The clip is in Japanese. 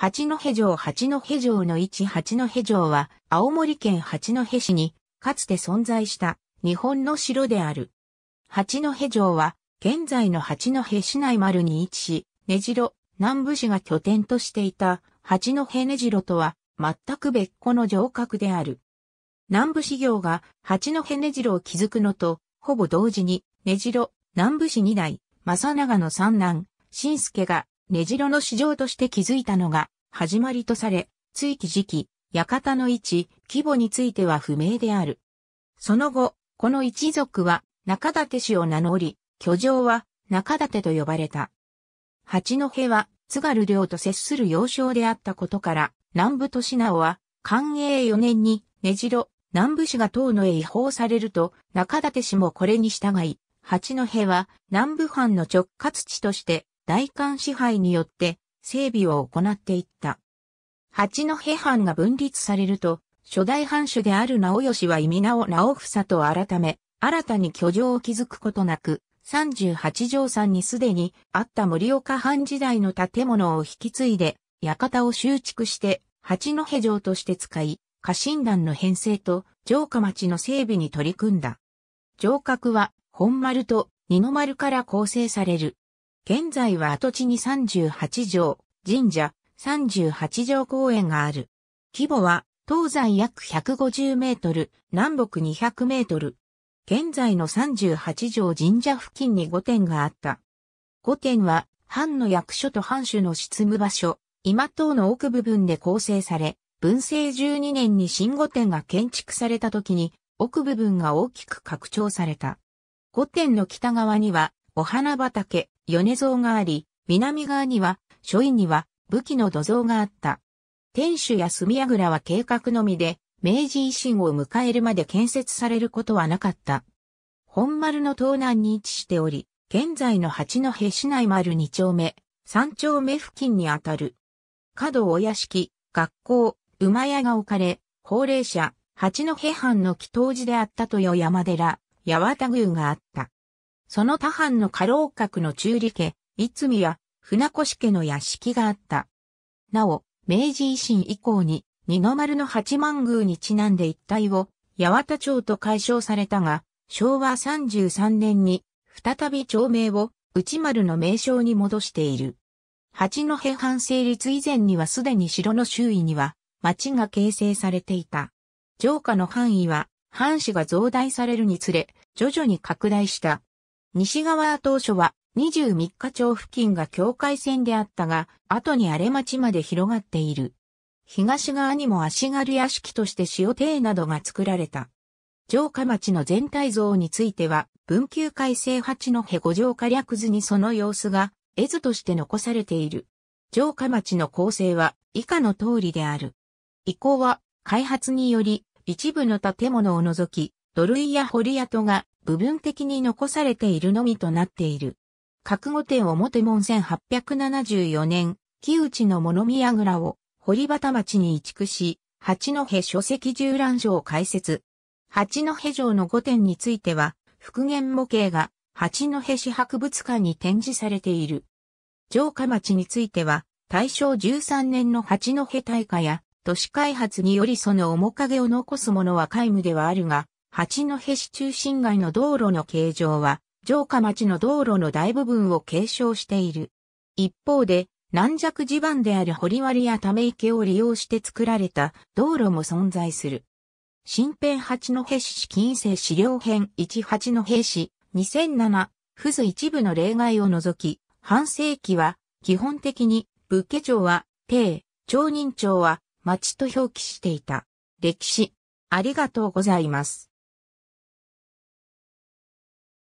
八戸城八戸城の位置八戸城は、青森県八戸市に、かつて存在した、日本の城である。八戸城は、現在の八戸市内丸に位置し、根城、南部市が拠点としていた、八戸根城とは、全く別個の城郭である。南部市業が、八戸根城を築くのと、ほぼ同時に、根城、南部市二代、正長の三男、新助が、根城の市場として築いたのが、始まりとされ、追記時期、館の位置、規模については不明である。その後、この一族は中立氏を名乗り、居城は中立と呼ばれた。八戸は津軽領と接する要衝であったことから、南部都市直は、寛永4年に根城、南部市が東野へ違法されると、中立氏もこれに従い、八戸は南部藩の直轄地として、大韓支配によって整備を行っていった。八戸藩が分立されると、初代藩主である直義は意味名を直房と改め、新たに居城を築くことなく、38条山にすでにあった盛岡藩時代の建物を引き継いで、館を修築して、八戸城として使い、家臣団の編成と城下町の整備に取り組んだ。城郭は本丸と二の丸から構成される現在は跡地に38条、神社、38条公園がある。規模は、東西約150メートル、南北200メートル。現在の38条神社付近に5殿があった。5殿は、藩の役所と藩主の執務場所、今等の奥部分で構成され、文政12年に新御殿が建築された時に、奥部分が大きく拡張された。御殿の北側には、お花畑、米蔵があり、南側には、書院には武器の土蔵があった。天守や隅櫓は計画のみで、明治維新を迎えるまで建設されることはなかった。本丸の東南に位置しており、現在の八戸市内丸二丁目、三丁目付近にあたる。角お屋敷、学校、馬屋が置かれ、高齢者、八戸藩の祈祷寺であったとう山寺、八幡宮があった。その他藩の家老閣の中理家、逸つ見や船越家の屋敷があった。なお、明治維新以降に二の丸の八幡宮にちなんで一帯を八幡町と解消されたが、昭和33年に再び町名を内丸の名称に戻している。八戸藩成立以前にはすでに城の周囲には町が形成されていた。城下の範囲は藩市が増大されるにつれ徐々に拡大した。西側は当初は23日町付近が境界線であったが、後に荒れ町まで広がっている。東側にも足軽屋敷として塩邸などが作られた。城下町の全体像については、文久改正八の戸五城下略図にその様子が、絵図として残されている。城下町の構成は以下の通りである。以降は開発により一部の建物を除き、土塁や堀跡が部分的に残されているのみとなっている。覚悟点表門1874年、木内の物見櫓を堀端町に移築し、八戸書籍縦覧所を開設。八戸城の御殿については、復元模型が八戸市博物館に展示されている。城下町については、大正13年の八戸大火や都市開発によりその面影を残すものは皆無ではあるが、八戸市中心街の道路の形状は、城下町の道路の大部分を継承している。一方で、軟弱地盤である掘割やため池を利用して作られた道路も存在する。新編八戸市近世資料編1八戸市2007、付図一部の例外を除き、半世紀は基本的に武家庁は、帝、町人庁は町と表記していた。歴史。ありがとうございます。